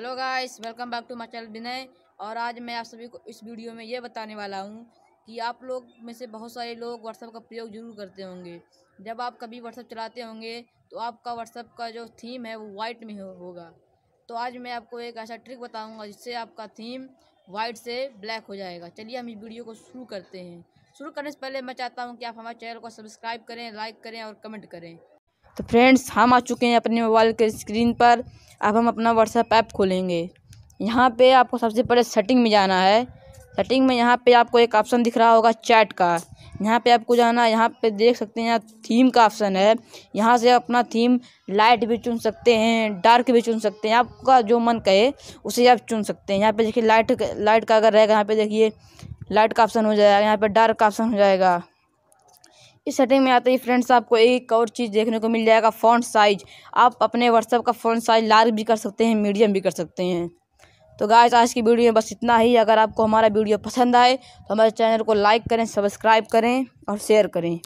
hello guys welcome back to my channel Vinay और आज मैं आप सभी को इस वीडियो में ये बताने वाला हूँ कि आप लोग में से बहुत सारे लोग व्हाट्सअप का प्रयोग जरूर करते होंगे जब आप कभी व्हाट्सअप चलाते होंगे तो आपका व्हाट्सअप का जो थीम है वो वाइट में हो, होगा तो आज मैं आपको एक ऐसा ट्रिक बताऊँगा जिससे आपका थीम वाइट से ब्लैक हो जाएगा चलिए हम इस वीडियो को शुरू करते हैं शुरू करने से पहले मैं चाहता हूँ कि आप हमारे चैनल को सब्सक्राइब करें लाइक करें और कमेंट करें तो फ्रेंड्स हम आ चुके हैं अपने मोबाइल के स्क्रीन पर अब हम अपना व्हाट्सएप ऐप खोलेंगे यहाँ पे आपको सबसे पहले सेटिंग में जाना है सेटिंग में यहाँ पे आपको एक ऑप्शन दिख रहा होगा चैट का यहाँ पे आपको जाना यहाँ पे देख सकते हैं यहाँ थीम का ऑप्शन है यहाँ से अपना थीम लाइट भी चुन सकते हैं डार्क भी चुन सकते हैं आपका जो मन कहे उसे आप चुन सकते हैं यहाँ पे देखिए लाइट लाइट का अगर रहेगा यहाँ पे देखिए लाइट का ऑप्शन हो जाएगा यहाँ पे डार्क का ऑप्शन हो जाएगा इस सेटिंग में आते ही फ्रेंड्स आपको एक और चीज़ देखने को मिल जाएगा फ़ॉन्ट साइज आप अपने व्हाट्सअप का फ़ॉन्ट साइज लार्ज भी कर सकते हैं मीडियम भी कर सकते हैं तो गाइस आज की वीडियो में बस इतना ही अगर आपको हमारा वीडियो पसंद आए तो हमारे चैनल को लाइक करें सब्सक्राइब करें और शेयर करें